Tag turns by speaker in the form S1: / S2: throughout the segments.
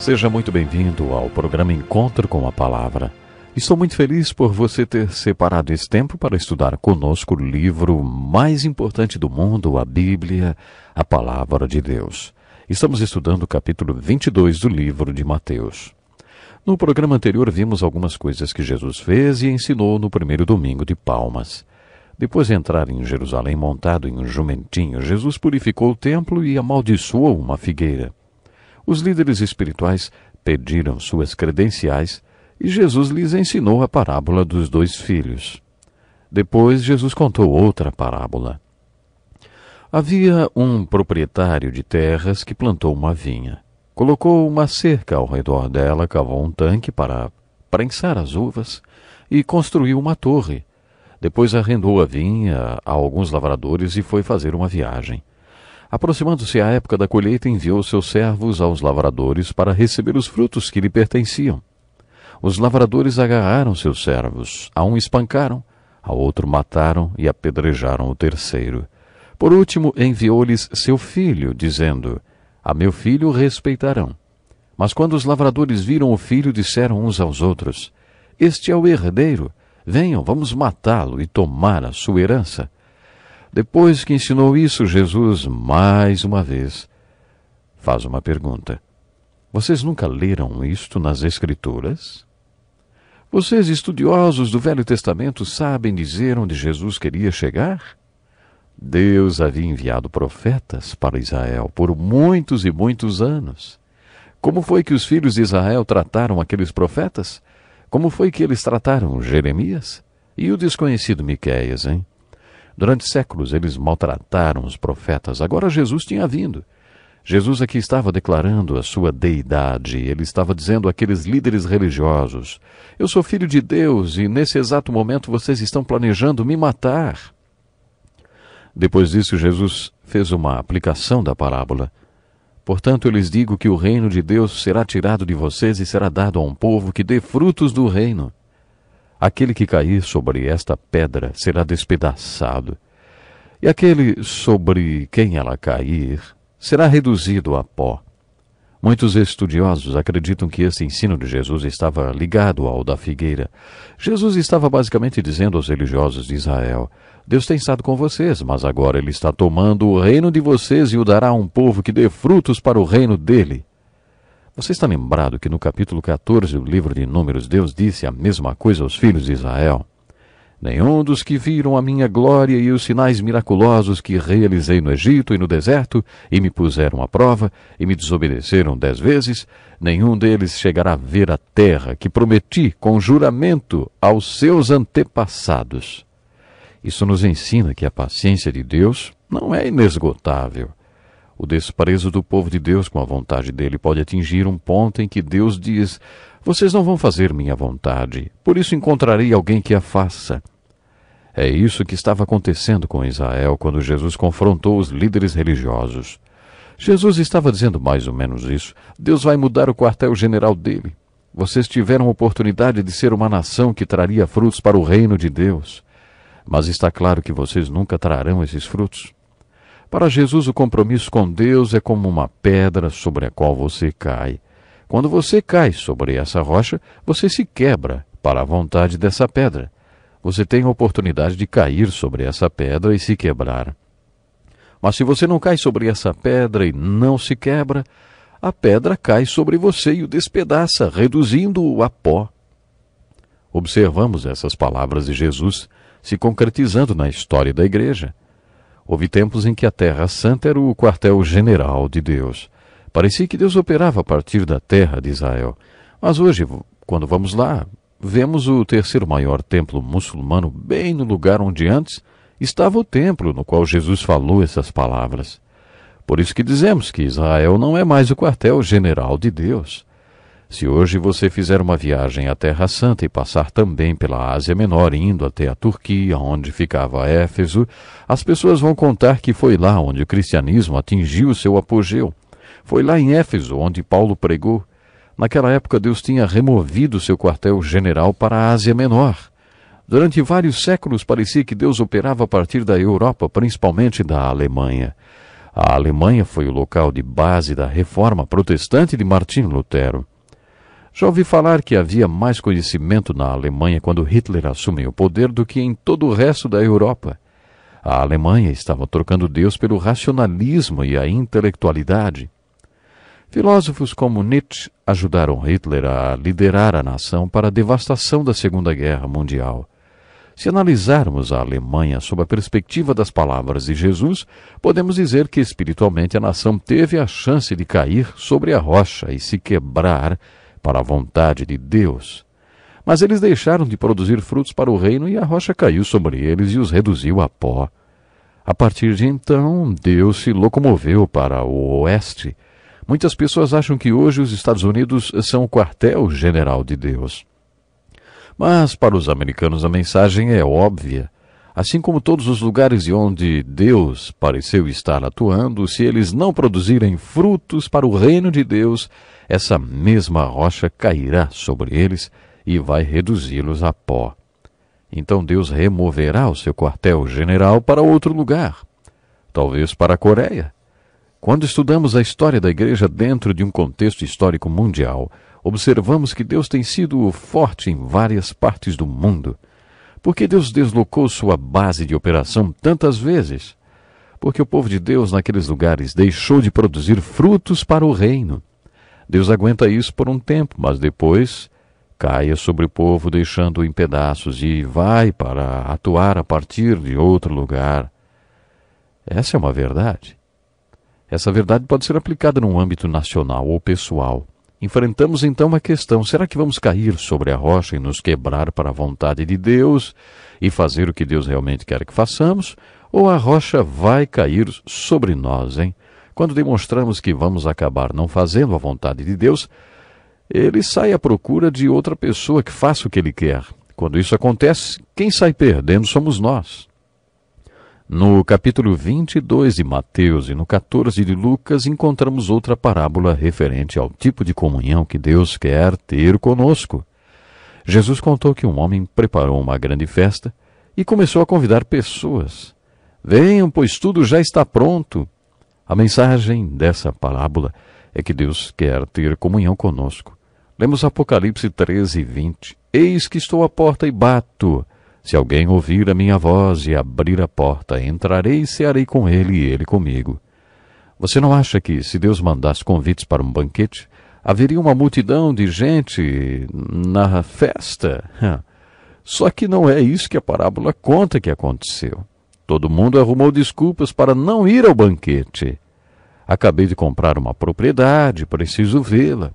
S1: Seja muito bem-vindo ao programa Encontro com a Palavra. Estou muito feliz por você ter separado esse tempo para estudar conosco o livro mais importante do mundo, a Bíblia, a Palavra de Deus. Estamos estudando o capítulo 22 do livro de Mateus. No programa anterior vimos algumas coisas que Jesus fez e ensinou no primeiro domingo de Palmas. Depois de entrar em Jerusalém montado em um jumentinho, Jesus purificou o templo e amaldiçoou uma figueira. Os líderes espirituais pediram suas credenciais e Jesus lhes ensinou a parábola dos dois filhos. Depois, Jesus contou outra parábola. Havia um proprietário de terras que plantou uma vinha. Colocou uma cerca ao redor dela, cavou um tanque para prensar as uvas e construiu uma torre. Depois arrendou a vinha a alguns lavradores e foi fazer uma viagem. Aproximando-se a época da colheita, enviou seus servos aos lavradores para receber os frutos que lhe pertenciam. Os lavradores agarraram seus servos, a um espancaram, a outro mataram e apedrejaram o terceiro. Por último, enviou-lhes seu filho, dizendo: A meu filho respeitarão. Mas quando os lavradores viram o filho, disseram uns aos outros: Este é o herdeiro. Venham, vamos matá-lo e tomar a sua herança. Depois que ensinou isso, Jesus, mais uma vez, faz uma pergunta: Vocês nunca leram isto nas Escrituras? Vocês, estudiosos do Velho Testamento, sabem dizer onde Jesus queria chegar? Deus havia enviado profetas para Israel por muitos e muitos anos. Como foi que os filhos de Israel trataram aqueles profetas? Como foi que eles trataram Jeremias? E o desconhecido Miqueias, hein? Durante séculos eles maltrataram os profetas. Agora Jesus tinha vindo. Jesus aqui estava declarando a sua deidade. Ele estava dizendo àqueles líderes religiosos: Eu sou filho de Deus e nesse exato momento vocês estão planejando me matar. Depois disso, Jesus fez uma aplicação da parábola. Portanto, eu lhes digo que o reino de Deus será tirado de vocês e será dado a um povo que dê frutos do reino. Aquele que cair sobre esta pedra será despedaçado, e aquele sobre quem ela cair será reduzido a pó. Muitos estudiosos acreditam que esse ensino de Jesus estava ligado ao da figueira. Jesus estava basicamente dizendo aos religiosos de Israel: Deus tem estado com vocês, mas agora ele está tomando o reino de vocês e o dará a um povo que dê frutos para o reino dele. Você está lembrado que no capítulo 14 do livro de Números Deus disse a mesma coisa aos filhos de Israel? Nenhum dos que viram a minha glória e os sinais miraculosos que realizei no Egito e no deserto, e me puseram à prova, e me desobedeceram dez vezes, nenhum deles chegará a ver a terra que prometi com juramento aos seus antepassados. Isso nos ensina que a paciência de Deus não é inesgotável o desprezo do povo de Deus com a vontade dele pode atingir um ponto em que Deus diz: Vocês não vão fazer minha vontade, por isso encontrarei alguém que a faça. É isso que estava acontecendo com Israel quando Jesus confrontou os líderes religiosos. Jesus estava dizendo mais ou menos isso. Deus vai mudar o quartel-general dele. Vocês tiveram a oportunidade de ser uma nação que traria frutos para o reino de Deus. Mas está claro que vocês nunca trarão esses frutos. Para Jesus, o compromisso com Deus é como uma pedra sobre a qual você cai. Quando você cai sobre essa rocha, você se quebra para a vontade dessa pedra. Você tem a oportunidade de cair sobre essa pedra e se quebrar. Mas se você não cai sobre essa pedra e não se quebra, a pedra cai sobre você e o despedaça, reduzindo-o a pó. Observamos essas palavras de Jesus se concretizando na história da igreja. Houve tempos em que a Terra Santa era o quartel-general de Deus. Parecia que Deus operava a partir da terra de Israel. Mas hoje, quando vamos lá, vemos o terceiro maior templo muçulmano bem no lugar onde antes estava o templo no qual Jesus falou essas palavras. Por isso que dizemos que Israel não é mais o quartel-general de Deus. Se hoje você fizer uma viagem à Terra Santa e passar também pela Ásia Menor, indo até a Turquia, onde ficava Éfeso, as pessoas vão contar que foi lá onde o cristianismo atingiu seu apogeu. Foi lá em Éfeso onde Paulo pregou. Naquela época, Deus tinha removido seu quartel-general para a Ásia Menor. Durante vários séculos, parecia que Deus operava a partir da Europa, principalmente da Alemanha. A Alemanha foi o local de base da reforma protestante de Martim Lutero. Já ouvi falar que havia mais conhecimento na Alemanha quando Hitler assumiu o poder do que em todo o resto da Europa. A Alemanha estava trocando Deus pelo racionalismo e a intelectualidade. Filósofos como Nietzsche ajudaram Hitler a liderar a nação para a devastação da Segunda Guerra Mundial. Se analisarmos a Alemanha sob a perspectiva das palavras de Jesus, podemos dizer que espiritualmente a nação teve a chance de cair sobre a rocha e se quebrar para a vontade de Deus. Mas eles deixaram de produzir frutos para o reino e a rocha caiu sobre eles e os reduziu a pó. A partir de então, Deus se locomoveu para o oeste. Muitas pessoas acham que hoje os Estados Unidos são o quartel-general de Deus. Mas para os americanos a mensagem é óbvia. Assim como todos os lugares de onde Deus pareceu estar atuando, se eles não produzirem frutos para o reino de Deus, essa mesma rocha cairá sobre eles e vai reduzi-los a pó. Então Deus removerá o seu quartel-general para outro lugar, talvez para a Coreia. Quando estudamos a história da igreja dentro de um contexto histórico mundial, observamos que Deus tem sido forte em várias partes do mundo porque Deus deslocou sua base de operação tantas vezes? Porque o povo de Deus naqueles lugares deixou de produzir frutos para o reino. Deus aguenta isso por um tempo, mas depois caia sobre o povo, deixando-o em pedaços, e vai para atuar a partir de outro lugar. Essa é uma verdade. Essa verdade pode ser aplicada num âmbito nacional ou pessoal. Enfrentamos então uma questão: será que vamos cair sobre a rocha e nos quebrar para a vontade de Deus e fazer o que Deus realmente quer que façamos? Ou a rocha vai cair sobre nós, hein? Quando demonstramos que vamos acabar não fazendo a vontade de Deus, ele sai à procura de outra pessoa que faça o que ele quer. Quando isso acontece, quem sai perdendo somos nós. No capítulo 22 de Mateus e no 14 de Lucas, encontramos outra parábola referente ao tipo de comunhão que Deus quer ter conosco. Jesus contou que um homem preparou uma grande festa e começou a convidar pessoas. Venham, pois tudo já está pronto. A mensagem dessa parábola é que Deus quer ter comunhão conosco. Lemos Apocalipse 13, 20. Eis que estou à porta e bato. Se alguém ouvir a minha voz e abrir a porta, entrarei e cearei com ele e ele comigo. Você não acha que, se Deus mandasse convites para um banquete, haveria uma multidão de gente na festa? Só que não é isso que a parábola conta que aconteceu. Todo mundo arrumou desculpas para não ir ao banquete. Acabei de comprar uma propriedade, preciso vê-la.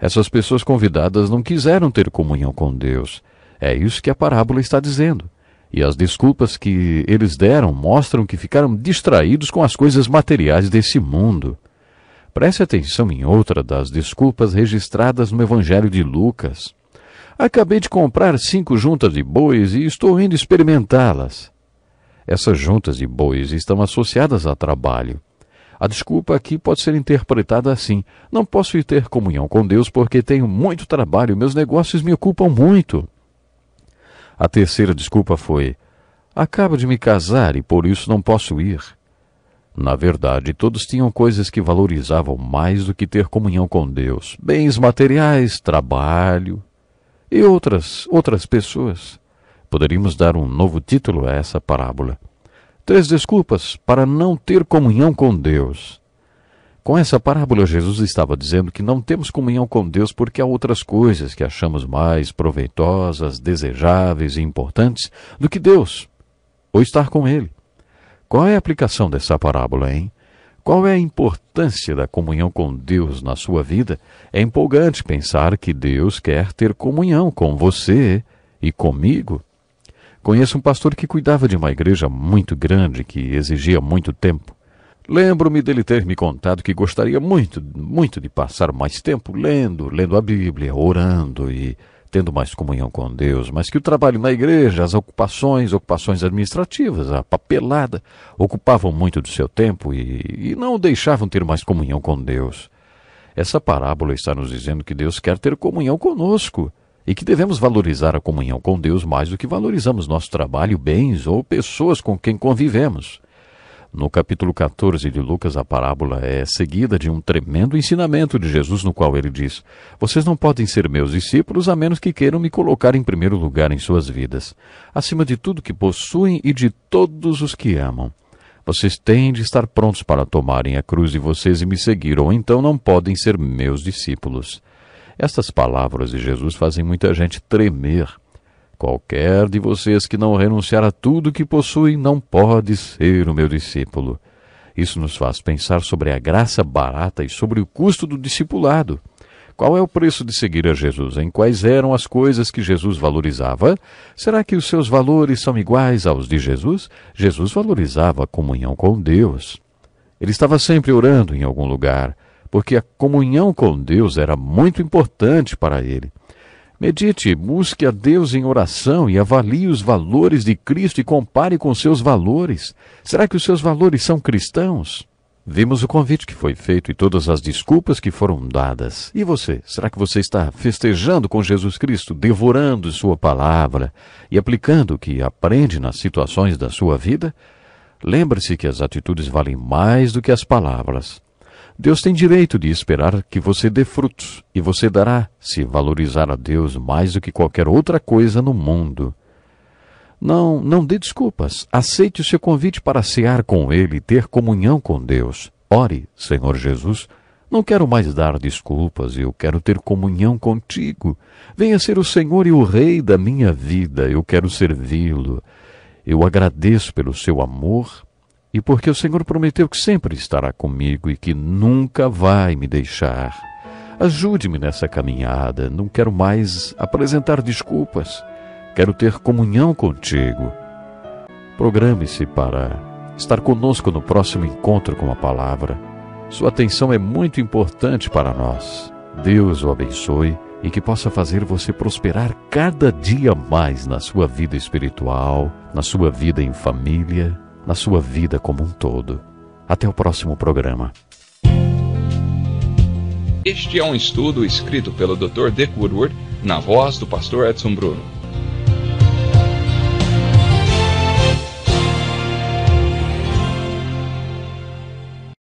S1: Essas pessoas convidadas não quiseram ter comunhão com Deus é isso que a parábola está dizendo. E as desculpas que eles deram mostram que ficaram distraídos com as coisas materiais desse mundo. Preste atenção em outra das desculpas registradas no Evangelho de Lucas. Acabei de comprar cinco juntas de bois e estou indo experimentá-las. Essas juntas de bois estão associadas a trabalho. A desculpa aqui pode ser interpretada assim: não posso ir ter comunhão com Deus porque tenho muito trabalho, meus negócios me ocupam muito. A terceira desculpa foi: Acabo de me casar e por isso não posso ir. Na verdade, todos tinham coisas que valorizavam mais do que ter comunhão com Deus: bens materiais, trabalho e outras outras pessoas. Poderíamos dar um novo título a essa parábola. Três desculpas para não ter comunhão com Deus. Com essa parábola, Jesus estava dizendo que não temos comunhão com Deus porque há outras coisas que achamos mais proveitosas, desejáveis e importantes do que Deus, ou estar com Ele. Qual é a aplicação dessa parábola, hein? Qual é a importância da comunhão com Deus na sua vida? É empolgante pensar que Deus quer ter comunhão com você e comigo. Conheço um pastor que cuidava de uma igreja muito grande que exigia muito tempo. Lembro-me dele ter me contado que gostaria muito, muito de passar mais tempo lendo, lendo a Bíblia, orando e tendo mais comunhão com Deus, mas que o trabalho na igreja, as ocupações, ocupações administrativas, a papelada, ocupavam muito do seu tempo e, e não o deixavam ter mais comunhão com Deus. Essa parábola está nos dizendo que Deus quer ter comunhão conosco e que devemos valorizar a comunhão com Deus mais do que valorizamos nosso trabalho, bens ou pessoas com quem convivemos. No capítulo 14 de Lucas, a parábola é seguida de um tremendo ensinamento de Jesus, no qual ele diz: Vocês não podem ser meus discípulos a menos que queiram me colocar em primeiro lugar em suas vidas, acima de tudo que possuem e de todos os que amam. Vocês têm de estar prontos para tomarem a cruz de vocês e me seguir, ou então não podem ser meus discípulos. Estas palavras de Jesus fazem muita gente tremer Qualquer de vocês que não renunciar a tudo que possui não pode ser o meu discípulo. Isso nos faz pensar sobre a graça barata e sobre o custo do discipulado. Qual é o preço de seguir a Jesus? Em quais eram as coisas que Jesus valorizava? Será que os seus valores são iguais aos de Jesus? Jesus valorizava a comunhão com Deus. Ele estava sempre orando em algum lugar, porque a comunhão com Deus era muito importante para ele. Medite, busque a Deus em oração e avalie os valores de Cristo e compare com seus valores. Será que os seus valores são cristãos? Vimos o convite que foi feito e todas as desculpas que foram dadas. E você? Será que você está festejando com Jesus Cristo, devorando Sua palavra e aplicando o que aprende nas situações da sua vida? Lembre-se que as atitudes valem mais do que as palavras. Deus tem direito de esperar que você dê frutos, e você dará, se valorizar a Deus mais do que qualquer outra coisa no mundo. Não, não dê desculpas. Aceite o seu convite para cear com Ele e ter comunhão com Deus. Ore, Senhor Jesus, não quero mais dar desculpas, eu quero ter comunhão contigo. Venha ser o Senhor e o Rei da minha vida, eu quero servi-lo. Eu agradeço pelo seu amor, e porque o Senhor prometeu que sempre estará comigo e que nunca vai me deixar. Ajude-me nessa caminhada, não quero mais apresentar desculpas, quero ter comunhão contigo. Programe-se para estar conosco no próximo encontro com a palavra. Sua atenção é muito importante para nós. Deus o abençoe e que possa fazer você prosperar cada dia mais na sua vida espiritual, na sua vida em família na sua vida como um todo. Até o próximo programa. Este é um estudo escrito pelo Dr. Dick Woodward, na voz do pastor Edson Bruno.